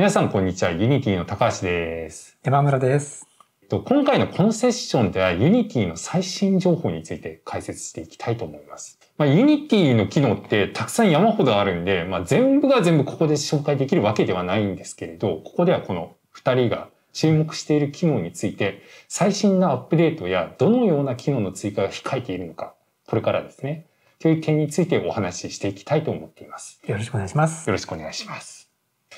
皆さんこんにちは、ユニティの高橋です。山村です。今回のこのセッションではユニティの最新情報について解説していきたいと思います。まユニティの機能ってたくさん山ほどあるんで、まあ、全部が全部ここで紹介できるわけではないんですけれど、ここではこの2人が注目している機能について、最新のアップデートやどのような機能の追加が控えているのか、これからですね、という点についてお話ししていきたいと思っています。よろしくお願いします。よろしくお願いします。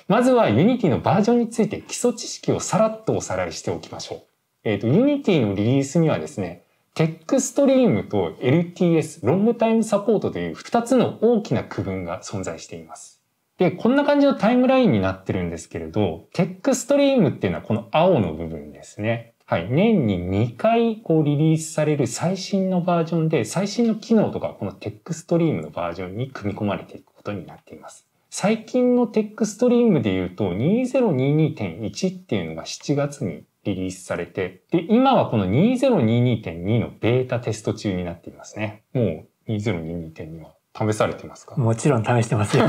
まずは Unity のバージョンについて基礎知識をさらっとおさらいしておきましょう。えっ、ー、と、Unity のリリースにはですね、テックストリームと LTS、ロングタイムサポートという2つの大きな区分が存在しています。で、こんな感じのタイムラインになってるんですけれど、テックストリームっていうのはこの青の部分ですね。はい。年に2回こうリリースされる最新のバージョンで、最新の機能とかこのテックストリームのバージョンに組み込まれていくことになっています。最近のテックストリームで言うと2022.1っていうのが7月にリリースされて、で、今はこの2022.2のベータテスト中になっていますね。もう2022.2は試されてますかもちろん試してますよ。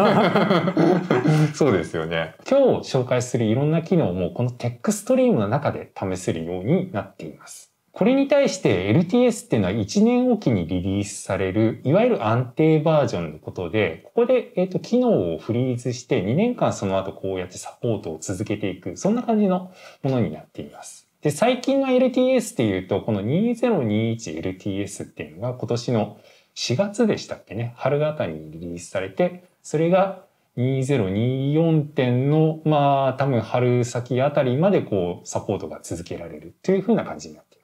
そうですよね。今日紹介するいろんな機能もこのテックストリームの中で試せるようになっています。これに対して LTS っていうのは1年おきにリリースされる、いわゆる安定バージョンのことで、ここで、えっ、と、機能をフリーズして2年間その後こうやってサポートを続けていく、そんな感じのものになっています。で、最近の LTS っていうと、この 2021LTS っていうのが今年の4月でしたっけね、春あたりにリリースされて、それが2024点の、まあ、多分春先あたりまでこう、サポートが続けられるというふうな感じになっています。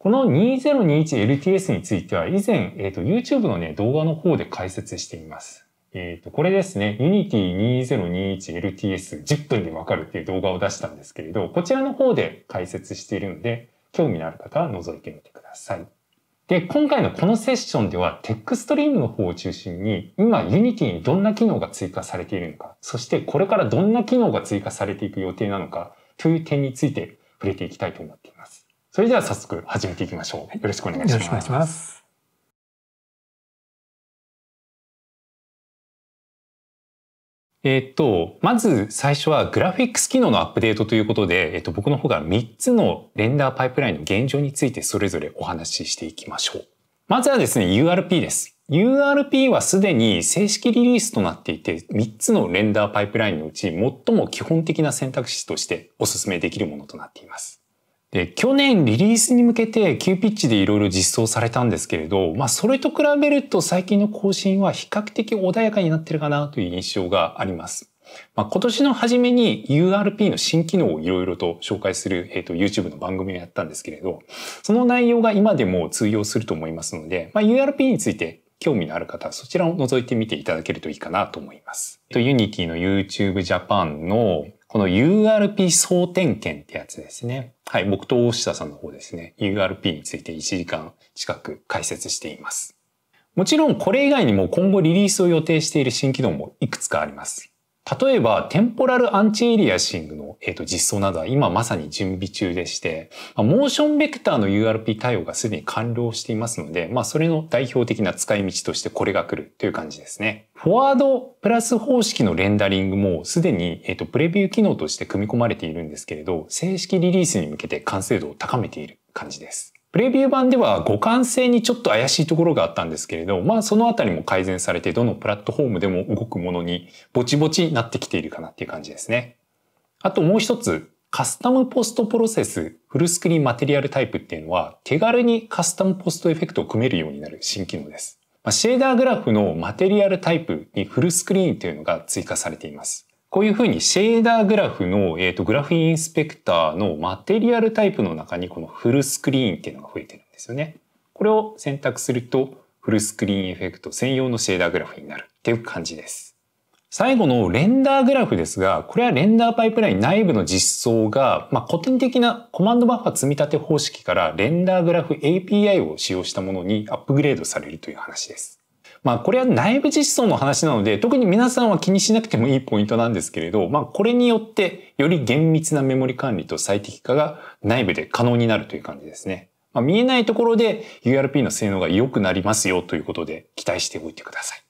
この 2021LTS については以前、えーと、YouTube の、ね、動画の方で解説しています。えっ、ー、と、これですね、Unity2021LTS10 分でわかるっていう動画を出したんですけれど、こちらの方で解説しているので、興味のある方は覗いてみてください。で、今回のこのセッションでは、テックストリームの方を中心に、今 Unity にどんな機能が追加されているのか、そしてこれからどんな機能が追加されていく予定なのか、という点について触れていきたいと思っています。それでは早速始めていきましょう。よろしくお願いします。よろしくお願いします。えっと、まず最初はグラフィックス機能のアップデートということで、えっと、僕の方が3つのレンダーパイプラインの現状についてそれぞれお話ししていきましょう。まずはですね、URP です。URP はすでに正式リリースとなっていて、3つのレンダーパイプラインのうち最も基本的な選択肢としてお勧めできるものとなっています。で去年リリースに向けて急ピッチでいろいろ実装されたんですけれど、まあそれと比べると最近の更新は比較的穏やかになってるかなという印象があります。まあ、今年の初めに URP の新機能をいろいろと紹介する、えー、と YouTube の番組をやったんですけれど、その内容が今でも通用すると思いますので、まあ、URP について興味のある方はそちらを覗いてみていただけるといいかなと思います。と、ユニティの YouTube Japan のこの URP 総点検ってやつですね。はい、僕と大下さんの方ですね、URP について1時間近く解説しています。もちろんこれ以外にも今後リリースを予定している新機能もいくつかあります。例えば、テンポラルアンチエリアシングの、えー、と実装などは今まさに準備中でして、モーションベクターの URP 対応がすでに完了していますので、まあ、それの代表的な使い道としてこれが来るという感じですね。フォワードプラス方式のレンダリングもすでに、えー、とプレビュー機能として組み込まれているんですけれど、正式リリースに向けて完成度を高めている感じです。プレビュー版では互換性にちょっと怪しいところがあったんですけれど、まあそのあたりも改善されてどのプラットフォームでも動くものにぼちぼちになってきているかなっていう感じですね。あともう一つ、カスタムポストプロセスフルスクリーンマテリアルタイプっていうのは手軽にカスタムポストエフェクトを組めるようになる新機能です。シェーダーグラフのマテリアルタイプにフルスクリーンというのが追加されています。こういうふうにシェーダーグラフの、えーと、グラフインスペクターのマテリアルタイプの中にこのフルスクリーンっていうのが増えてるんですよね。これを選択するとフルスクリーンエフェクト専用のシェーダーグラフになるっていう感じです。最後のレンダーグラフですが、これはレンダーパイプライン内部の実装が、まあ、古典的なコマンドバッファ積み立て方式からレンダーグラフ API を使用したものにアップグレードされるという話です。まあこれは内部実装の話なので、特に皆さんは気にしなくてもいいポイントなんですけれど、まあこれによってより厳密なメモリ管理と最適化が内部で可能になるという感じですね。まあ、見えないところで URP の性能が良くなりますよということで期待しておいてください。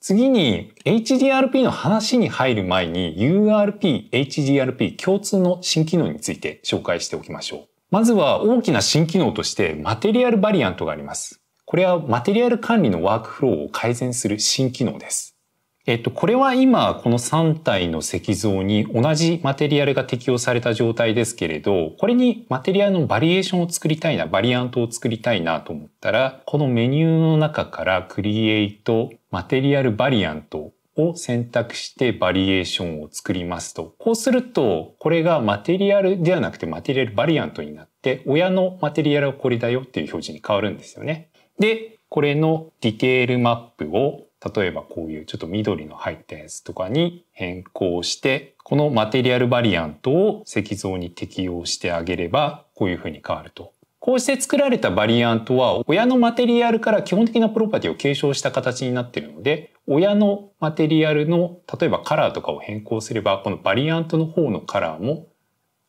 次に HDRP の話に入る前に URP、HDRP 共通の新機能について紹介しておきましょう。まずは大きな新機能としてマテリアルバリアントがあります。これはマテリアル管理のワークフローを改善する新機能です。えっと、これは今、この3体の石像に同じマテリアルが適用された状態ですけれど、これにマテリアルのバリエーションを作りたいな、バリアントを作りたいなと思ったら、このメニューの中からクリエイトマテリアルバリアントを選択してバリエーションを作りますと。こうすると、これがマテリアルではなくてマテリアルバリアントになって、親のマテリアルはこれだよっていう表示に変わるんですよね。でこれのディテールマップを例えばこういうちょっと緑の入ったやつとかに変更してこのマテリアルバリアントを石像に適用してあげればこういうふうに変わると。こうして作られたバリアントは親のマテリアルから基本的なプロパティを継承した形になっているので親のマテリアルの例えばカラーとかを変更すればこのバリアントの方のカラーも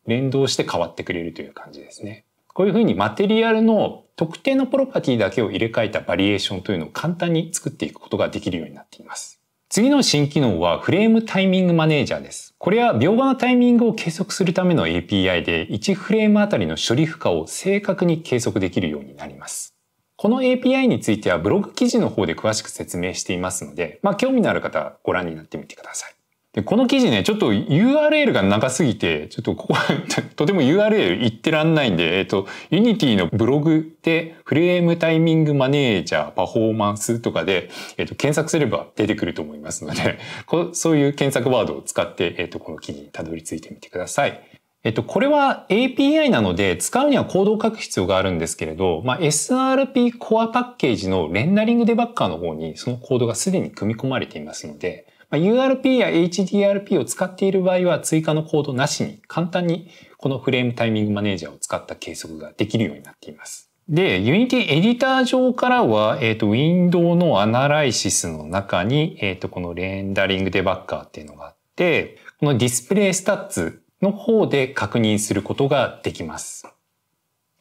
連動して変わってくれるという感じですね。こういうふうにマテリアルの特定のプロパティだけを入れ替えたバリエーションというのを簡単に作っていくことができるようになっています。次の新機能はフレームタイミングマネージャーです。これは描画のタイミングを計測するための API で1フレームあたりの処理負荷を正確に計測できるようになります。この API についてはブログ記事の方で詳しく説明していますので、まあ興味のある方はご覧になってみてください。で、この記事ね、ちょっと URL が長すぎて、ちょっとここは とても URL 言ってらんないんで、えっと、Unity のブログで、フレームタイミングマネージャーパフォーマンスとかで、えっと、検索すれば出てくると思いますので こそういう検索ワードを使って、えっと、この記事にたどり着いてみてください。えっと、これは API なので使うにはコードを書く必要があるんですけれど、まあ、SRP コアパッケージのレンダリングデバッカーの方にそのコードがすでに組み込まれていますので、まあ、URP や HDRP を使っている場合は追加のコードなしに簡単にこのフレームタイミングマネージャーを使った計測ができるようになっています。で、Unity エディター上からは、えっ、ー、と、ウィンドウのアナライシスの中に、えっ、ー、と、このレンダリングデバッカーっていうのがあって、このディスプレイスタッツの方で確認することができます。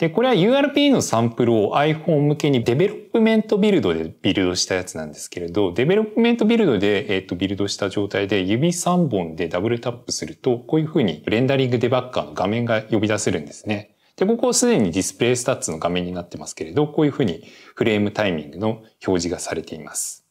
で、これは URP のサンプルを iPhone 向けにデベロップメントビルドでビルドしたやつなんですけれど、デベロップメントビルドで、えっとビルドした状態で指3本でダブルタップすると、こういうふうにレンダリングデバッカーの画面が呼び出せるんですね。で、ここすでにディスプレイスタッツの画面になってますけれど、こういうふうにフレームタイミングの表示がされています。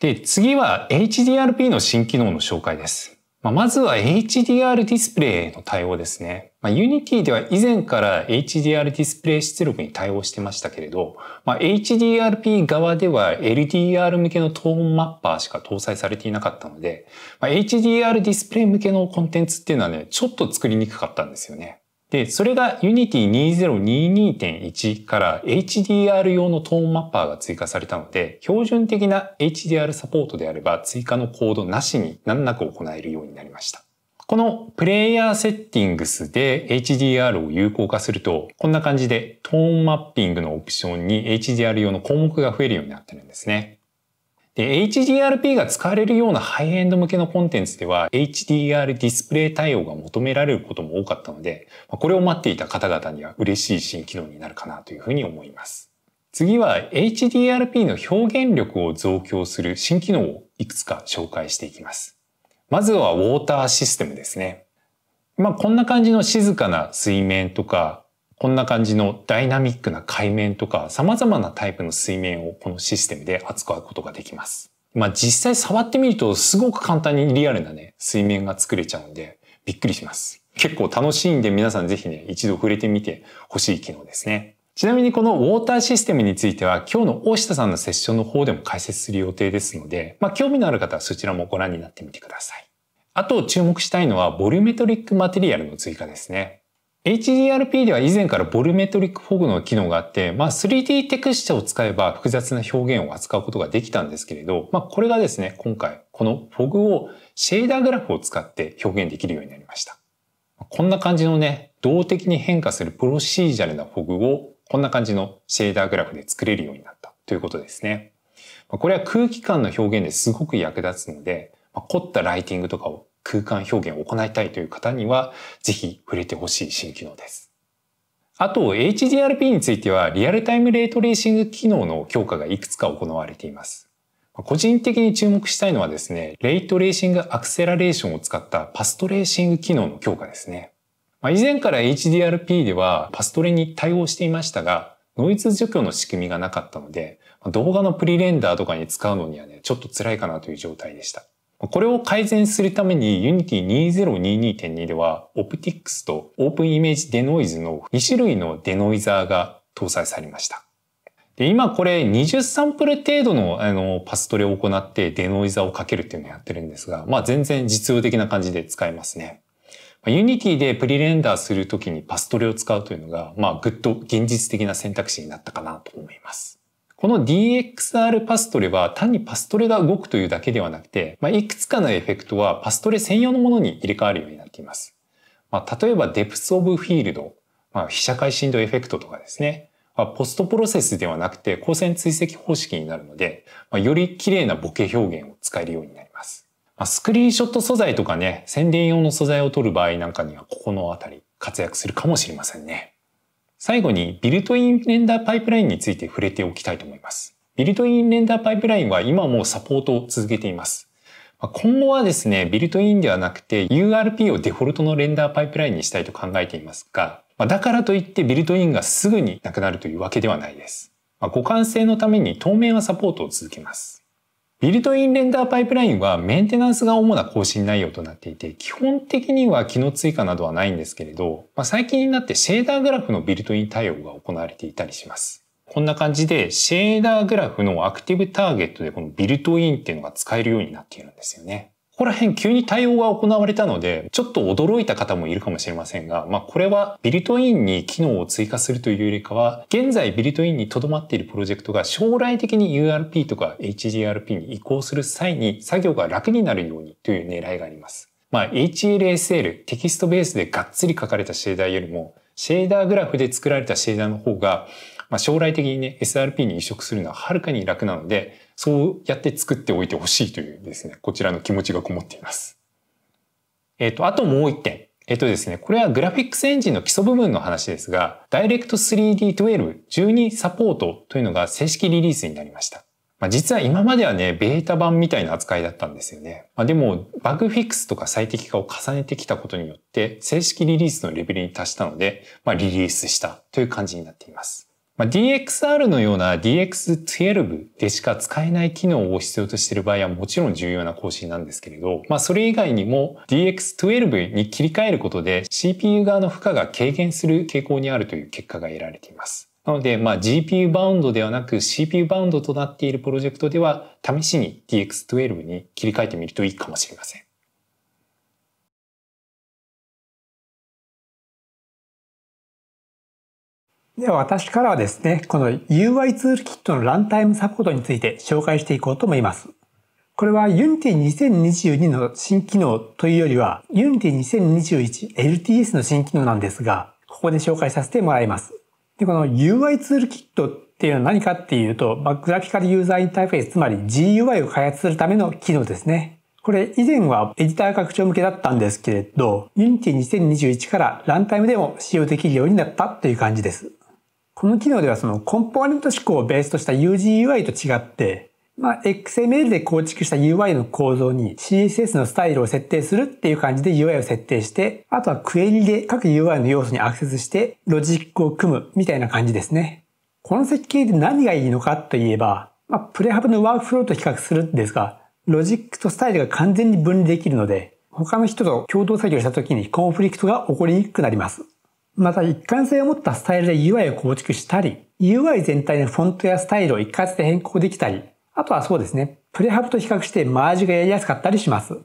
で、次は HDRP の新機能の紹介です。まあ、まずは HDR ディスプレイの対応ですね。まあ、Unity では以前から HDR ディスプレイ出力に対応してましたけれど、まあ、HDRP 側では LDR 向けのトーンマッパーしか搭載されていなかったので、まあ、HDR ディスプレイ向けのコンテンツっていうのはね、ちょっと作りにくかったんですよね。で、それが Unity 2022.1から HDR 用のトーンマッパーが追加されたので、標準的な HDR サポートであれば追加のコードなしに難なく行えるようになりました。このプレイヤーセッティングスで HDR を有効化すると、こんな感じでトーンマッピングのオプションに HDR 用の項目が増えるようになってるんですね。で、HDRP が使われるようなハイエンド向けのコンテンツでは HDR ディスプレイ対応が求められることも多かったので、これを待っていた方々には嬉しい新機能になるかなというふうに思います。次は HDRP の表現力を増強する新機能をいくつか紹介していきます。まずはウォーターシステムですね。まあこんな感じの静かな水面とかこんな感じのダイナミックな海面とか様々なタイプの水面をこのシステムで扱うことができます。まあ実際触ってみるとすごく簡単にリアルなね、水面が作れちゃうんでびっくりします。結構楽しいんで皆さんぜひね、一度触れてみてほしい機能ですね。ちなみにこのウォーターシステムについては今日の大下さんのセッションの方でも解説する予定ですので、まあ興味のある方はそちらもご覧になってみてください。あと注目したいのはボリュメトリックマテリアルの追加ですね。HDRP では以前からボルメトリックフォグの機能があって、まあ 3D テクスチャを使えば複雑な表現を扱うことができたんですけれど、まあこれがですね、今回このフォグをシェーダーグラフを使って表現できるようになりました。こんな感じのね、動的に変化するプロシージャルなフォグをこんな感じのシェーダーグラフで作れるようになったということですね。これは空気感の表現ですごく役立つので、凝ったライティングとかを空間表現を行いたいという方には、ぜひ触れてほしい新機能です。あと、HDRP については、リアルタイムレイトレーシング機能の強化がいくつか行われています。個人的に注目したいのはですね、レイトレーシングアクセラレーションを使ったパストレーシング機能の強化ですね。ま以前から HDRP ではパストレに対応していましたが、ノイズ除去の仕組みがなかったので、動画のプリレンダーとかに使うのにはね、ちょっと辛いかなという状態でした。これを改善するために Unity 2022.2では Optics と OpenImage Denoise の2種類のデノイザーが搭載されました。で今これ20サンプル程度のあのパストレを行ってデノイザーをかけるっていうのをやってるんですが、まあ全然実用的な感じで使えますね。Unity でプリレンダーするときにパストレを使うというのが、まあぐっと現実的な選択肢になったかなと思います。この DXR パストレは単にパストレが動くというだけではなくて、まあ、いくつかのエフェクトはパストレ専用のものに入れ替わるようになっています。まあ、例えば Depth of Field、まあ、被写界振動エフェクトとかですね。まあ、ポストプロセスではなくて光線追跡方式になるので、まあ、より綺麗なボケ表現を使えるようになります。まあ、スクリーンショット素材とかね、宣伝用の素材を撮る場合なんかにはここのあたり活躍するかもしれませんね。最後にビルトインレンダーパイプラインについて触れておきたいと思います。ビルトインレンダーパイプラインは今もサポートを続けています。今後はですね、ビルトインではなくて URP をデフォルトのレンダーパイプラインにしたいと考えていますが、だからといってビルトインがすぐになくなるというわけではないです。互換性のために当面はサポートを続けます。ビルトインレンダーパイプラインはメンテナンスが主な更新内容となっていて、基本的には機能追加などはないんですけれど、まあ、最近になってシェーダーグラフのビルトイン対応が行われていたりします。こんな感じで、シェーダーグラフのアクティブターゲットでこのビルトインっていうのが使えるようになっているんですよね。ここら辺急に対応が行われたので、ちょっと驚いた方もいるかもしれませんが、まあこれはビルトインに機能を追加するというよりかは、現在ビルトインに留まっているプロジェクトが将来的に URP とか HDRP に移行する際に作業が楽になるようにという狙いがあります。まあ HLSL、テキストベースでがっつり書かれたシェーダーよりも、シェーダーグラフで作られたシェーダーの方が、まあ、将来的にね、SRP に移植するのははるかに楽なので、そうやって作っておいてほしいというですね、こちらの気持ちがこもっています。えっ、ー、と、あともう一点。えっ、ー、とですね、これはグラフィックスエンジンの基礎部分の話ですが、Direct 3D12 12サポートというのが正式リリースになりました。まあ、実は今まではね、ベータ版みたいな扱いだったんですよね。まあ、でも、バグフィックスとか最適化を重ねてきたことによって、正式リリースのレベルに達したので、まあ、リリースしたという感じになっています。まあ、DXR のような DX12 でしか使えない機能を必要としている場合はもちろん重要な更新なんですけれど、まあ、それ以外にも DX12 に切り替えることで CPU 側の負荷が軽減する傾向にあるという結果が得られています。なので、まあ、GPU バウンドではなく CPU バウンドとなっているプロジェクトでは試しに DX12 に切り替えてみるといいかもしれません。では私からはですね、この UI ツールキットのランタイムサポートについて紹介していこうと思います。これは Unity 2022の新機能というよりは Unity 2021 LTS の新機能なんですが、ここで紹介させてもらいます。で、この UI ツールキットっていうのは何かっていうと、まあ、グラフィカルユーザーインターフェース、つまり GUI を開発するための機能ですね。これ以前はエディター拡張向けだったんですけれど、Unity 2021からランタイムでも使用できるようになったという感じです。この機能ではそのコンポーネント思考をベースとした UGUI と違って、まあ、XML で構築した UI の構造に CSS のスタイルを設定するっていう感じで UI を設定して、あとはクエリで各 UI の要素にアクセスしてロジックを組むみたいな感じですね。この設計で何がいいのかといえば、まあ、プレハブのワークフローと比較するんですが、ロジックとスタイルが完全に分離できるので、他の人と共同作業した時にコンフリクトが起こりにくくなります。また一貫性を持ったスタイルで UI を構築したり、UI 全体のフォントやスタイルを一括で変更できたり、あとはそうですね、プレハブと比較してマージがやりやすかったりします。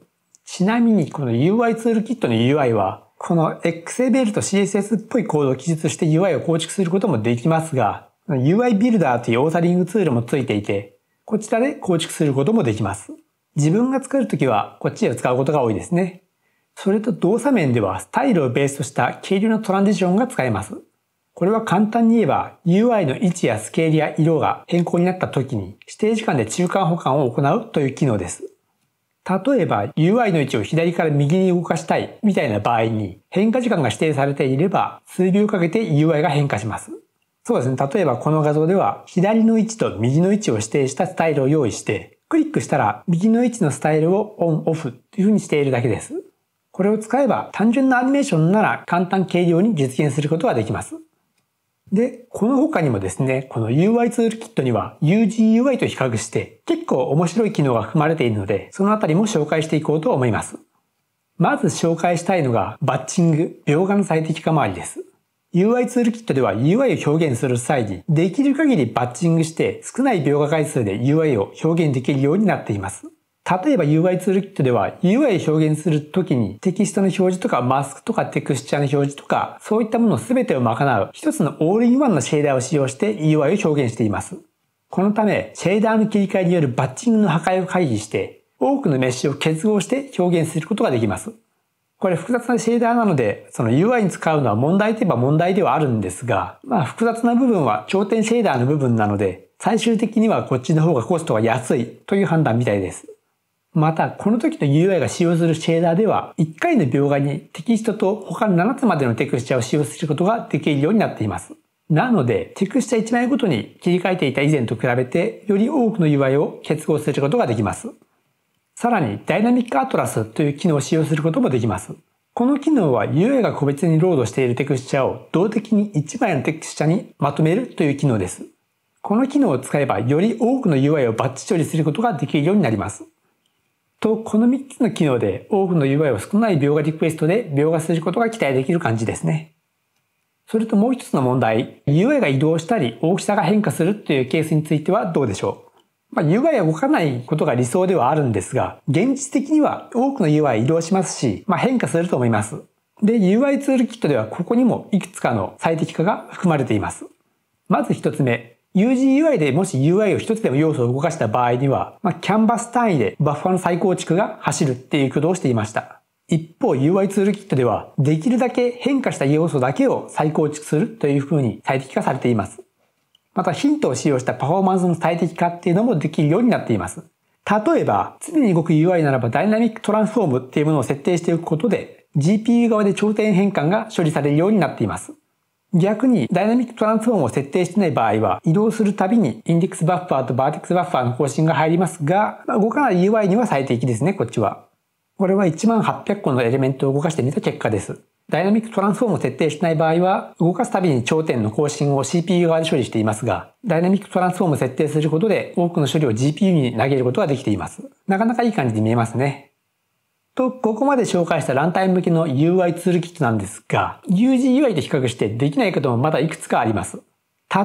ちなみにこの UI ツールキットの UI は、この XML と CSS っぽいコードを記述して UI を構築することもできますが、UI ビルダーというオーサリングツールもついていて、こちらで構築することもできます。自分が作るときはこっちで使うことが多いですね。それと動作面ではスタイルをベースとした軽量なトランジションが使えます。これは簡単に言えば UI の位置やスケールや色が変更になった時に指定時間で中間保管を行うという機能です。例えば UI の位置を左から右に動かしたいみたいな場合に変化時間が指定されていれば数秒かけて UI が変化します。そうですね。例えばこの画像では左の位置と右の位置を指定したスタイルを用意してクリックしたら右の位置のスタイルをオンオフというふうにしているだけです。これを使えば単純なアニメーションなら簡単軽量に実現することができます。で、この他にもですね、この UI ツールキットには UGUI と比較して結構面白い機能が含まれているので、そのあたりも紹介していこうと思います。まず紹介したいのがバッチング、描画の最適化周りです。UI ツールキットでは UI を表現する際にできる限りバッチングして少ない描画回数で UI を表現できるようになっています。例えば UI ツールキットでは UI を表現するときにテキストの表示とかマスクとかテクスチャーの表示とかそういったもの全てを賄う一つのオールインワンのシェーダーを使用して UI を表現しています。このため、シェーダーの切り替えによるバッチングの破壊を回避して、多くのメッシュを結合して表現することができます。これ複雑なシェーダーなので、その UI に使うのは問題といえば問題ではあるんですが、まあ複雑な部分は頂点シェーダーの部分なので、最終的にはこっちの方がコストが安いという判断みたいです。また、この時の UI が使用するシェーダーでは、1回の描画にテキストと他の7つまでのテクスチャを使用することができるようになっています。なので、テクスチャ1枚ごとに切り替えていた以前と比べて、より多くの UI を結合することができます。さらに、ダイナミックアトラスという機能を使用することもできます。この機能は UI が個別にロードしているテクスチャを動的に1枚のテクスチャにまとめるという機能です。この機能を使えばより多くの UI をバッチ処理することができるようになります。と、この3つの機能で多くの UI を少ない描画リクエストで描画することが期待できる感じですね。それともう一つの問題、UI が移動したり大きさが変化するというケースについてはどうでしょう、まあ、?UI が動かないことが理想ではあるんですが、現実的には多くの UI は移動しますし、まあ、変化すると思います。で、UI ツールキットではここにもいくつかの最適化が含まれています。まず一つ目、UGUI でもし UI を一つでも要素を動かした場合には、まあ、キャンバス単位でバッファの再構築が走るっていう挙動をしていました。一方 UI ツールキットでは、できるだけ変化した要素だけを再構築するというふうに最適化されています。またヒントを使用したパフォーマンスの最適化っていうのもできるようになっています。例えば、常に動く UI ならばダイナミックトランスフォームっていうものを設定しておくことで、GPU 側で頂点変換が処理されるようになっています。逆に、ダイナミックトランスフォームを設定してない場合は、移動するたびにインデックスバッファーとバーテックスバッファーの更新が入りますが、動かない UI には最適ですね、こっちは。これは1800個のエレメントを動かしてみた結果です。ダイナミックトランスフォームを設定してない場合は、動かすたびに頂点の更新を CPU 側で処理していますが、ダイナミックトランスフォームを設定することで、多くの処理を GPU に投げることができています。なかなかいい感じに見えますね。と、ここまで紹介したランタイム向けの UI ツールキットなんですが、UGUI と比較してできないこともまだいくつかあります。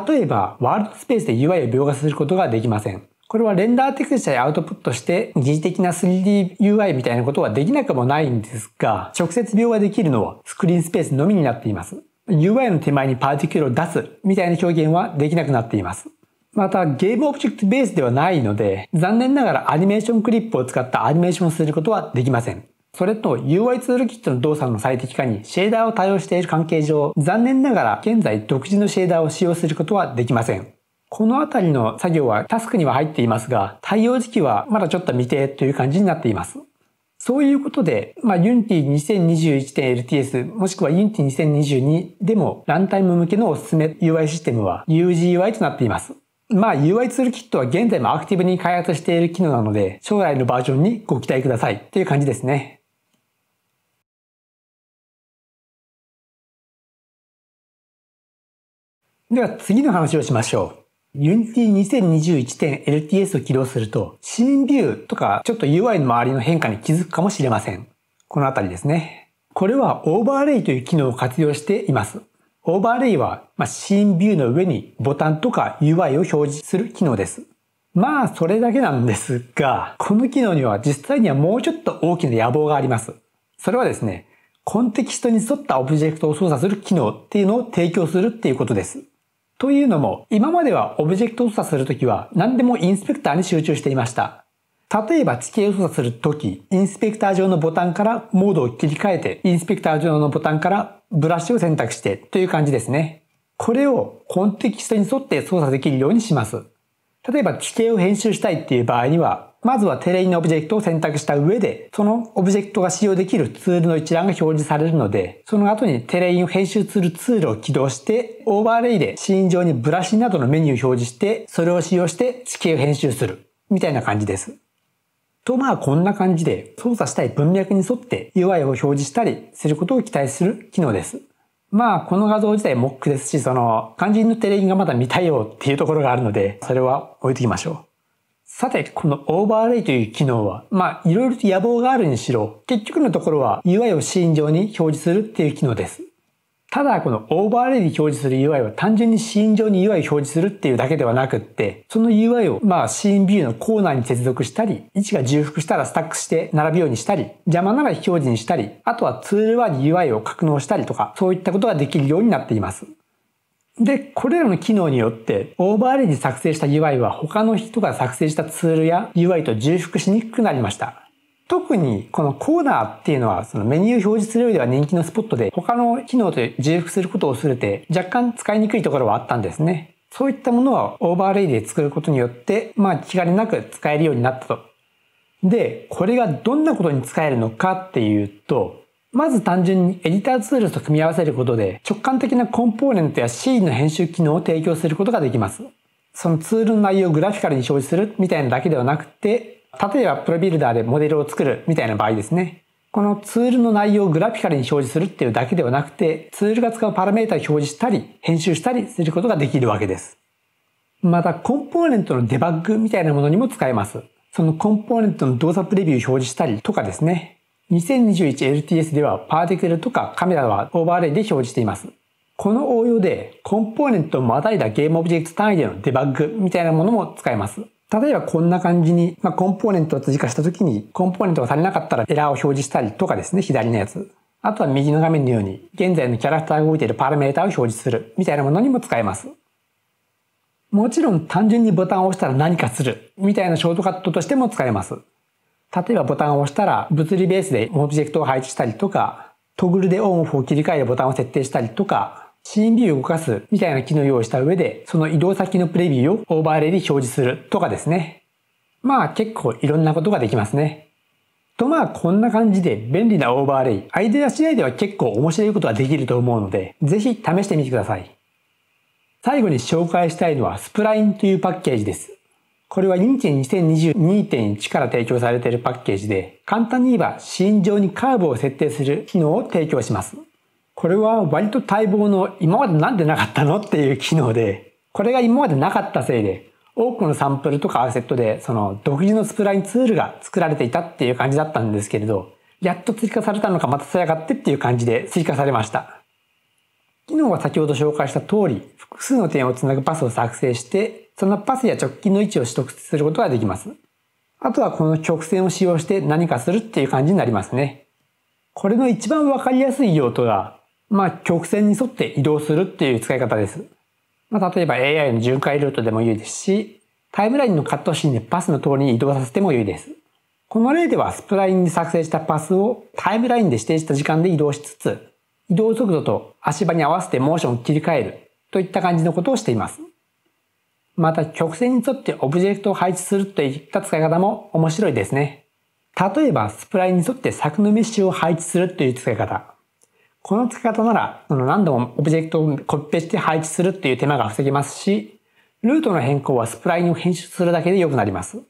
例えば、ワールドスペースで UI を描画することができません。これはレンダーテクスチャでアウトプットして疑似的な 3DUI みたいなことはできなくもないんですが、直接描画できるのはスクリーンスペースのみになっています。UI の手前にパーティキュルを出すみたいな表現はできなくなっています。またゲームオブジェクトベースではないので、残念ながらアニメーションクリップを使ったアニメーションをすることはできません。それと UI ツールキットの動作の最適化にシェーダーを対応している関係上、残念ながら現在独自のシェーダーを使用することはできません。このあたりの作業はタスクには入っていますが、対応時期はまだちょっと未定という感じになっています。そういうことで、まあ、Unity 2021.LTS もしくは Unity 2022でもランタイム向けのおすすめ UI システムは UGUI となっています。まあ UI ツールキットは現在もアクティブに開発している機能なので、将来のバージョンにご期待くださいっていう感じですね。では次の話をしましょう。Unity2021.LTS を起動すると、シーンビューとかちょっと UI の周りの変化に気づくかもしれません。このあたりですね。これはオーバーレイという機能を活用しています。オーバーレイは、まあ、シーンビューの上にボタンとか UI を表示する機能です。まあ、それだけなんですが、この機能には実際にはもうちょっと大きな野望があります。それはですね、コンテキストに沿ったオブジェクトを操作する機能っていうのを提供するっていうことです。というのも、今まではオブジェクトを操作するときは何でもインスペクターに集中していました。例えば地形を操作するとき、インスペクター上のボタンからモードを切り替えて、インスペクター上のボタンからブラシを選択してという感じですね。これをコンテキストに沿って操作できるようにします。例えば地形を編集したいっていう場合には、まずはテレインのオブジェクトを選択した上で、そのオブジェクトが使用できるツールの一覧が表示されるので、その後にテレインを編集するツールを起動して、オーバーレイでシーン上にブラシなどのメニューを表示して、それを使用して地形を編集する。みたいな感じです。と、まあこんな感じで操作したい文脈に沿って UI を表示したりすることを期待する機能です。まあこの画像自体 MOC ですし、その肝心のテレインがまだ見たいよっていうところがあるので、それは置いときましょう。さて、このオーバーレイという機能は、まあいろいろと野望があるにしろ、結局のところは UI をシーン上に表示するっていう機能です。ただこのオーバーレイに表示する UI は単純にシーン上に UI を表示するっていうだけではなくって、その UI をまあシーンビューのコーナーに接続したり、位置が重複したらスタックして並ぶようにしたり、邪魔なら非表示にしたり、あとはツールは UI を格納したりとか、そういったことができるようになっています。で、これらの機能によって、オーバーレイに作成した UI は他の人が作成したツールや UI と重複しにくくなりました。特にこのコーナーっていうのはそのメニュー表示するよりは人気のスポットで他の機能と重複することを恐れて若干使いにくいところはあったんですね。そういったものはオーバーレイで作ることによって、まあ気兼ねなく使えるようになったと。で、これがどんなことに使えるのかっていうと、まず単純にエディターツールと組み合わせることで直感的なコンポーネントやシーンの編集機能を提供することができます。そのツールの内容をグラフィカルに表示するみたいなだけではなくて、例えばプロビルダーでモデルを作るみたいな場合ですね。このツールの内容をグラフィカルに表示するっていうだけではなくて、ツールが使うパラメータを表示したり、編集したりすることができるわけです。また、コンポーネントのデバッグみたいなものにも使えます。そのコンポーネントの動作プレビューを表示したりとかですね。2021LTS ではパーティクルとかカメラはオーバーレイで表示しています。この応用でコンポーネントをまたいだゲームオブジェクト単位でのデバッグみたいなものも使えます。例えばこんな感じに、まあ、コンポーネントを追加した時に、コンポーネントが足りなかったらエラーを表示したりとかですね、左のやつ。あとは右の画面のように、現在のキャラクターが動いているパラメータを表示する、みたいなものにも使えます。もちろん単純にボタンを押したら何かする、みたいなショートカットとしても使えます。例えばボタンを押したら、物理ベースでオブジェクトを配置したりとか、トグルでオンオフを切り替えるボタンを設定したりとか、CMB を動かすみたいな機能を用意した上で、その移動先のプレビューをオーバーレイで表示するとかですね。まあ結構いろんなことができますね。とまあこんな感じで便利なオーバーレイ、アイデア次第では結構面白いことができると思うので、ぜひ試してみてください。最後に紹介したいのはスプラインというパッケージです。これは認知2022.1から提供されているパッケージで、簡単に言えば心情にカーブを設定する機能を提供します。これは割と待望の今までなんでなかったのっていう機能で、これが今までなかったせいで、多くのサンプルとかアセットで、その独自のスプラインツールが作られていたっていう感じだったんですけれど、やっと追加されたのかまたさやがってっていう感じで追加されました。機能は先ほど紹介した通り、複数の点をつなぐパスを作成して、そのパスや直近の位置を取得することができます。あとはこの曲線を使用して何かするっていう感じになりますね。これの一番わかりやすい用途が、まあ、曲線に沿って移動するっていう使い方です。まあ、例えば AI の巡回ルートでも良いですし、タイムラインのカットシーンでパスの通りに移動させても良いです。この例ではスプラインに作成したパスをタイムラインで指定した時間で移動しつつ、移動速度と足場に合わせてモーションを切り替えるといった感じのことをしています。また曲線に沿ってオブジェクトを配置するといった使い方も面白いですね。例えばスプラインに沿って柵のメッシュを配置するという使い方。この使い方なら、その何度もオブジェクトをコピペして配置するっていう手間が防げますし、ルートの変更はスプラインを編集するだけで良くなります。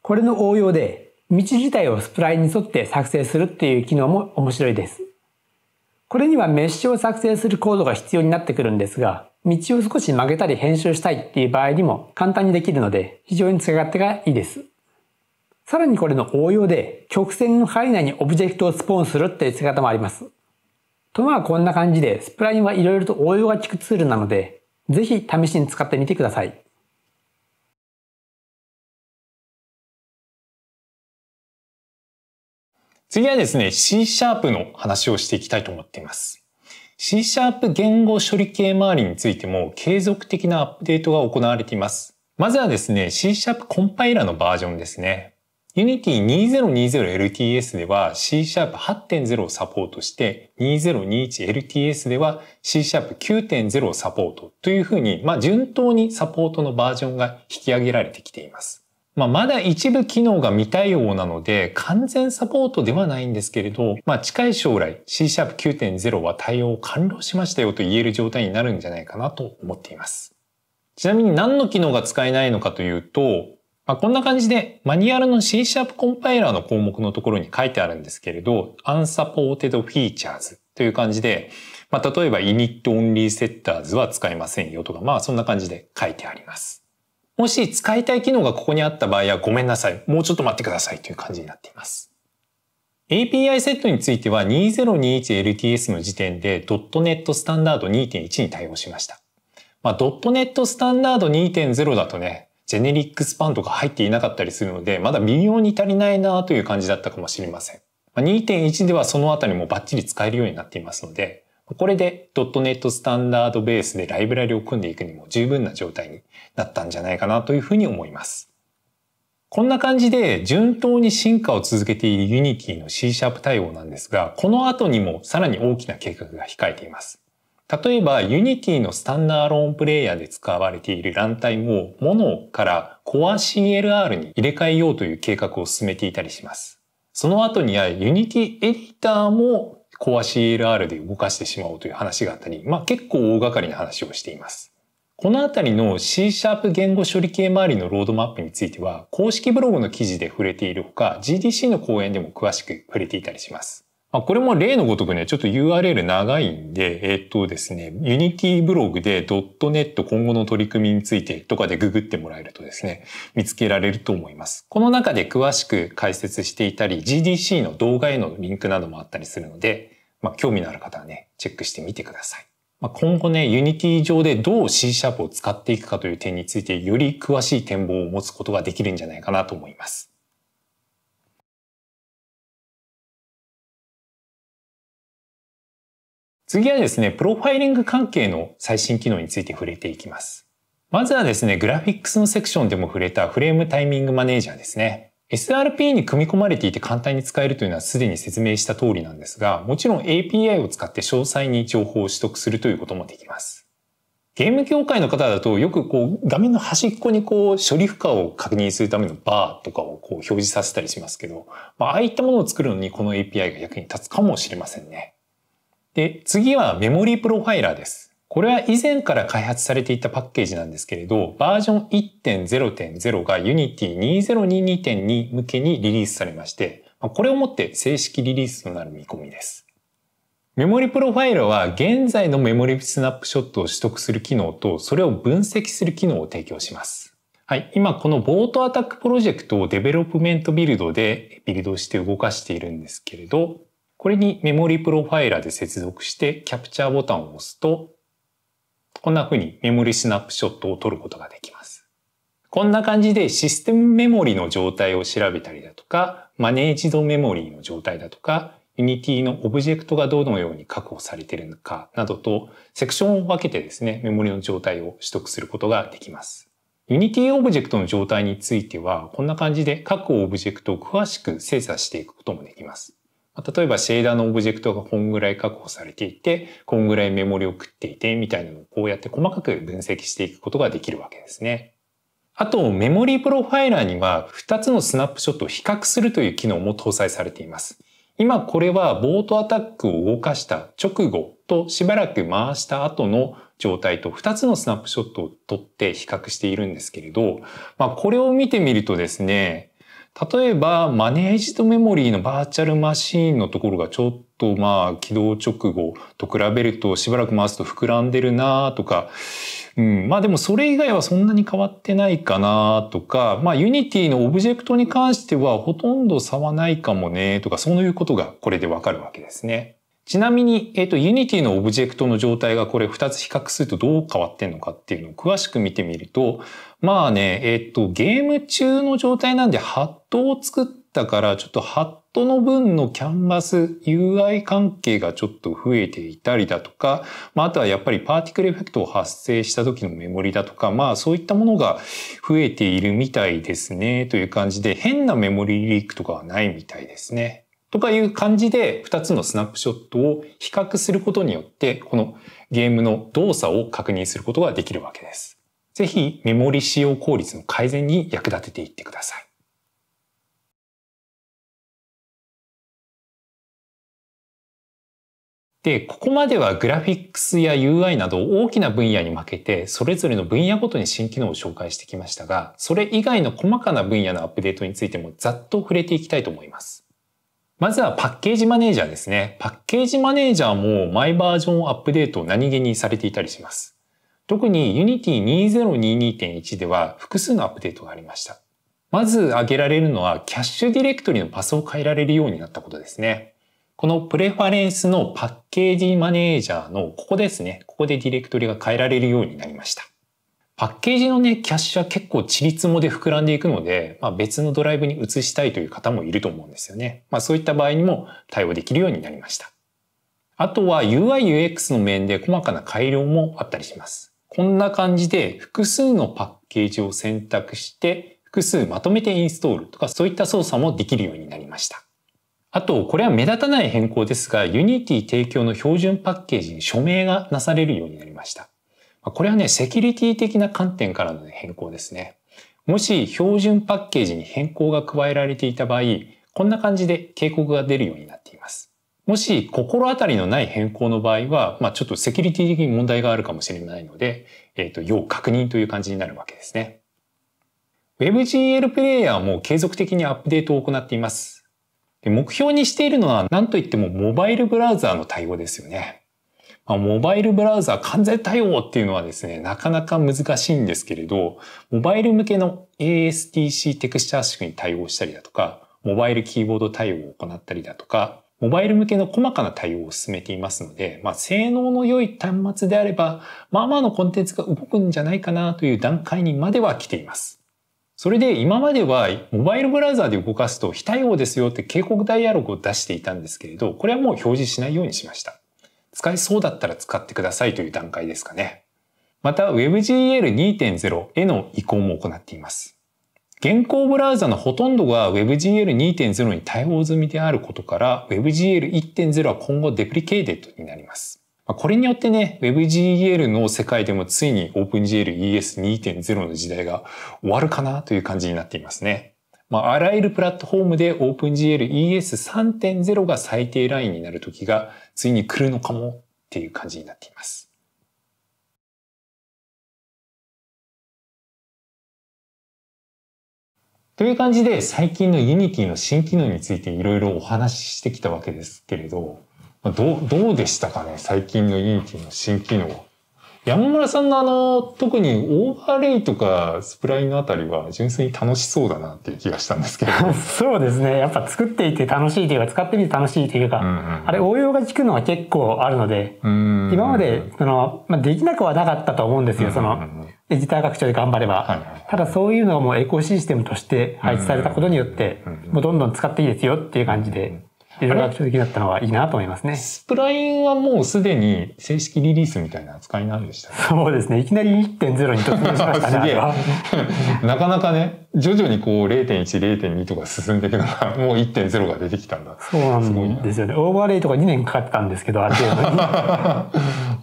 これの応用で、道自体をスプラインに沿って作成するっていう機能も面白いです。これにはメッシュを作成するコードが必要になってくるんですが、道を少し曲げたり編集したいっていう場合にも簡単にできるので、非常に使い勝手がいいです。さらにこれの応用で、曲線の範囲内にオブジェクトをスポーンするっていう方もあります。とまあこんな感じで、スプラインはいろいろと応用が効くツールなので、ぜひ試しに使ってみてください。次はですね、C シャープの話をしていきたいと思っています。C シャープ言語処理系周りについても継続的なアップデートが行われています。まずはですね、C シャープコンパイラのバージョンですね。Unity2020LTS では C シャープ8.0をサポートして 2021LTS では C シャープ9.0をサポートというふうに、まあ、順当にサポートのバージョンが引き上げられてきています。まあ、まだ一部機能が未対応なので完全サポートではないんですけれど、まあ、近い将来 C シャープ9.0は対応を完了しましたよと言える状態になるんじゃないかなと思っています。ちなみに何の機能が使えないのかというと、まあ、こんな感じでマニュアルの C シャープコンパイラーの項目のところに書いてあるんですけれど、unsupported features という感じで、まあ、例えば init only setters は使えませんよとか、まあそんな感じで書いてあります。もし使いたい機能がここにあった場合はごめんなさい。もうちょっと待ってくださいという感じになっています。API セットについては 2021LTS の時点で .NET スタンダード2.1に対応しました。まあ、.NET スタンダード2.0だとね、ジェネリックスパンとか入っていなかったりするので、まだ微妙に足りないなという感じだったかもしれません。2.1ではそのあたりもバッチリ使えるようになっていますので、これで .NET スタンダードベースでライブラリを組んでいくにも十分な状態になったんじゃないかなというふうに思います。こんな感じで順当に進化を続けている Unity の C シャープ対応なんですが、この後にもさらに大きな計画が控えています。例えば Unity のスタンダーローンプレイヤーで使われているランタイムを Mono から Core CLR に入れ替えようという計画を進めていたりします。その後には Unity エディターも Core CLR で動かしてしまおうという話があったり、まあ結構大掛かりな話をしています。このあたりの C シャープ言語処理系周りのロードマップについては公式ブログの記事で触れているほか GDC の講演でも詳しく触れていたりします。まあ、これも例のごとくね、ちょっと URL 長いんで、えー、っとですね、Unity ブログで .net 今後の取り組みについてとかでググってもらえるとですね、見つけられると思います。この中で詳しく解説していたり、GDC の動画へのリンクなどもあったりするので、まあ、興味のある方はね、チェックしてみてください。ま今後ね、Unity 上でどう C シャープを使っていくかという点について、より詳しい展望を持つことができるんじゃないかなと思います。次はですね、プロファイリング関係の最新機能について触れていきます。まずはですね、グラフィックスのセクションでも触れたフレームタイミングマネージャーですね。SRP に組み込まれていて簡単に使えるというのはすでに説明した通りなんですが、もちろん API を使って詳細に情報を取得するということもできます。ゲーム業界の方だとよくこう画面の端っこにこう処理負荷を確認するためのバーとかをこう表示させたりしますけど、まあ、ああいったものを作るのにこの API が役に立つかもしれませんね。で、次はメモリープロファイラーです。これは以前から開発されていたパッケージなんですけれど、バージョン1.0.0が Unity 2022.2向けにリリースされまして、これをもって正式リリースとなる見込みです。メモリプロファイラーは現在のメモリスナップショットを取得する機能と、それを分析する機能を提供します。はい、今このボートアタックプロジェクトをデベロップメントビルドでビルドして動かしているんですけれど、これにメモリプロファイラで接続してキャプチャーボタンを押すと、こんな風にメモリスナップショットを撮ることができます。こんな感じでシステムメモリの状態を調べたりだとか、マネージドメモリの状態だとか、Unity のオブジェクトがどのように確保されているのかなどと、セクションを分けてですね、メモリの状態を取得することができます。Unity オブジェクトの状態については、こんな感じで各オブジェクトを詳しく精査していくこともできます。例えばシェーダーのオブジェクトがこんぐらい確保されていて、こんぐらいメモリを食っていて、みたいなのをこうやって細かく分析していくことができるわけですね。あと、メモリープロファイラーには2つのスナップショットを比較するという機能も搭載されています。今これはボートアタックを動かした直後としばらく回した後の状態と2つのスナップショットを撮って比較しているんですけれど、まあ、これを見てみるとですね、例えば、マネージドメモリーのバーチャルマシーンのところがちょっとまあ、起動直後と比べるとしばらく回すと膨らんでるなとか、うん、まあでもそれ以外はそんなに変わってないかなとか、まあユニティのオブジェクトに関してはほとんど差はないかもねとか、そういうことがこれでわかるわけですね。ちなみに、えっ、ー、と、ユニティのオブジェクトの状態がこれ2つ比較するとどう変わってんのかっていうのを詳しく見てみると、まあね、えっと、ゲーム中の状態なんで、ハットを作ったから、ちょっとハットの分のキャンバス、UI 関係がちょっと増えていたりだとか、まあ、あとはやっぱりパーティクルエフェクトを発生した時のメモリだとか、まあ、そういったものが増えているみたいですね、という感じで、変なメモリリークとかはないみたいですね。とかいう感じで2つのスナップショットを比較することによってこのゲームの動作を確認することができるわけです。ぜひメモリ使用効率の改善に役立てていってください。で、ここまではグラフィックスや UI など大きな分野に負けて、それぞれの分野ごとに新機能を紹介してきましたが、それ以外の細かな分野のアップデートについてもざっと触れていきたいと思います。まずはパッケージマネージャーですね。パッケージマネージャーもマイバージョンアップデートを何気にされていたりします。特に Unity2022.1 では複数のアップデートがありました。まず挙げられるのはキャッシュディレクトリのパスを変えられるようになったことですね。このプレファレンスのパッケージマネージャーのここですね。ここでディレクトリが変えられるようになりました。パッケージのね、キャッシュは結構ちりつもで膨らんでいくので、まあ、別のドライブに移したいという方もいると思うんですよね。まあ、そういった場合にも対応できるようになりました。あとは UI UX の面で細かな改良もあったりします。こんな感じで複数のパッケージを選択して複数まとめてインストールとかそういった操作もできるようになりました。あと、これは目立たない変更ですが、Unity 提供の標準パッケージに署名がなされるようになりました。これはね、セキュリティ的な観点からの変更ですね。もし標準パッケージに変更が加えられていた場合、こんな感じで警告が出るようになっています。もし心当たりのない変更の場合は、まあ、ちょっとセキュリティ的に問題があるかもしれないので、えっ、ー、と、要確認という感じになるわけですね。WebGL プレイヤーも継続的にアップデートを行っています。で目標にしているのは何といってもモバイルブラウザーの対応ですよね。まあ、モバイルブラウザー完全対応っていうのはですね、なかなか難しいんですけれど、モバイル向けの ASTC テクスチャー式に対応したりだとか、モバイルキーボード対応を行ったりだとか、モバイル向けの細かな対応を進めていますので、まあ、性能の良い端末であれば、まあまあのコンテンツが動くんじゃないかなという段階にまでは来ています。それで今まではモバイルブラウザーで動かすと非対応ですよって警告ダイアログを出していたんですけれど、これはもう表示しないようにしました。使えそうだったら使ってくださいという段階ですかね。また WebGL2.0 への移行も行っています。現行ブラウザのほとんどが WebGL2.0 に対応済みであることから WebGL1.0 は今後デプリケーデットになります。これによってね、WebGL の世界でもついに OpenGLES2.0 の時代が終わるかなという感じになっていますね。まあ、あらゆるプラットフォームで OpenGLES3.0 が最低ラインになる時がついに来るのかもっていう感じになっています。という感じで最近の Unity の新機能についていろいろお話ししてきたわけですけれど、どう、どうでしたかね最近の Unity の新機能。山村さんのあの、特にオーバーレイとかスプラインのあたりは純粋に楽しそうだなっていう気がしたんですけど。そうですね。やっぱ作っていて楽しいというか、使ってみて楽しいというか、うんうん、あれ応用が効くのは結構あるので、うんうん、今まで、その、まあ、できなくはなかったと思うんですよ。その、エディター拡張で頑張れば。はいはい、ただそういうのがもうエコシステムとして配置されたことによって、もうどんどん使っていいですよっていう感じで、いろいろきだったのはいいなと思いますね。スプラインはもうすでに正式リリースみたいな扱いなんでした、ね、そうですね。いきなり1.0に突入しましたね。なかなかね、徐々にこう0.1、0.2とか進んでいくのが、もう1.0が出てきたんだ。そうなんですよね。オーバーレイとか2年かかったんですけど、ある程度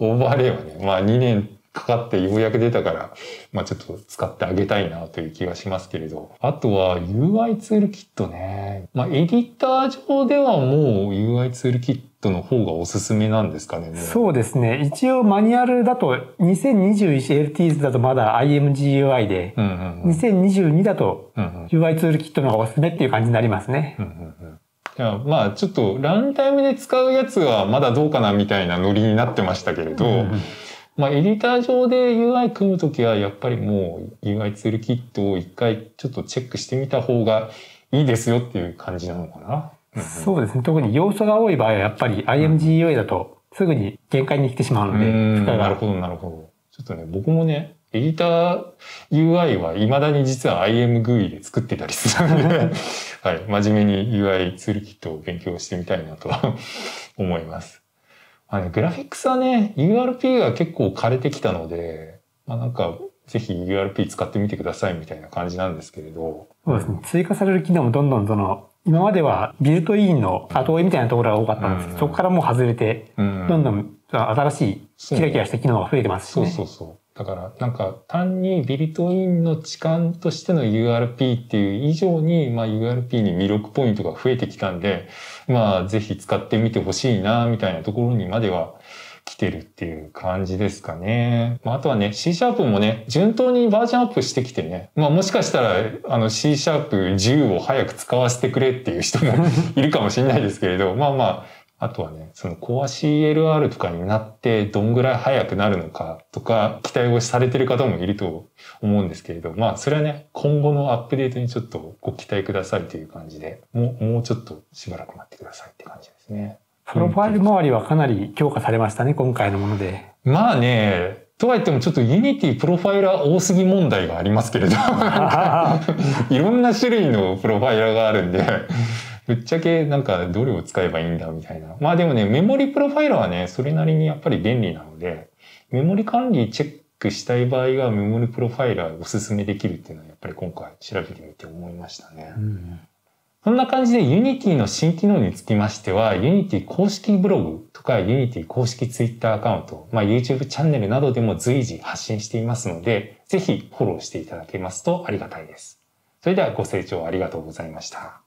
オーバーレイはね、まあ2年かかってようやく出たから、まあちょっと使ってあげたいなという気がしますけれど。あとは UI ツールキットね。まあエディター上ではもう UI ツールキットの方がおすすめなんですかね。そうですね。一応マニュアルだと 2021LTs だとまだ IMGUI で、2022だと UI ツールキットの方がおすすめっていう感じになりますね。うんうんうんいやまあちょっとランタイムで使うやつはまだどうかなみたいなノリになってましたけれど、うんまあ、エディター上で UI 組むときは、やっぱりもう UI ツールキットを一回ちょっとチェックしてみた方がいいですよっていう感じなのかな。そうですね。特に要素が多い場合は、やっぱり IMGUI だとすぐに限界に来てしまうので、なるほど、なるほど。ちょっとね、僕もね、エディター UI は未だに実は IMGUI で作ってたりするので はい、真面目に UI ツールキットを勉強してみたいなと思います。あの、グラフィックスはね、URP が結構枯れてきたので、まあなんか、ぜひ URP 使ってみてくださいみたいな感じなんですけれど。そうですね。追加される機能もどんどんその、今まではビルトインの後追いみたいなところが多かったんですけど、うん、そこからもう外れて、うん、どんどん新しいキラキラした機能が増えてますし、ね、そうそうそう。だからなんか単にビルトインの痴漢としての URP っていう以上に、まあ、URP に魅力ポイントが増えてきたんで、まあ、ぜひ使ってみてほしいな、みたいなところにまでは来てるっていう感じですかね。まあ、あとはね、C シャープもね、順当にバージョンアップしてきてね、まあ、もしかしたら、あの、C シャープ10を早く使わせてくれっていう人も いるかもしれないですけれど、まあまあ、あとはね、そのコア CLR とかになってどんぐらい速くなるのかとか期待をされてる方もいると思うんですけれど、まあそれはね、今後のアップデートにちょっとご期待くださいという感じで、もう、もうちょっとしばらく待ってくださいって感じですね。プロファイル周りはかなり強化されましたね、今回のもので。まあね、とはいってもちょっとユニティプロファイラー多すぎ問題がありますけれど、いろんな種類のプロファイラーがあるんでぶっちゃけなんかどれを使えばいいんだみたいな。まあでもね、メモリプロファイルはね、それなりにやっぱり便利なので、メモリ管理チェックしたい場合はメモリプロファイラーおすすめできるっていうのはやっぱり今回調べてみて思いましたね。うん、そんな感じで Unity の新機能につきましては、Unity 公式ブログとか Unity 公式 Twitter アカウント、まあ、YouTube チャンネルなどでも随時発信していますので、ぜひフォローしていただけますとありがたいです。それではご清聴ありがとうございました。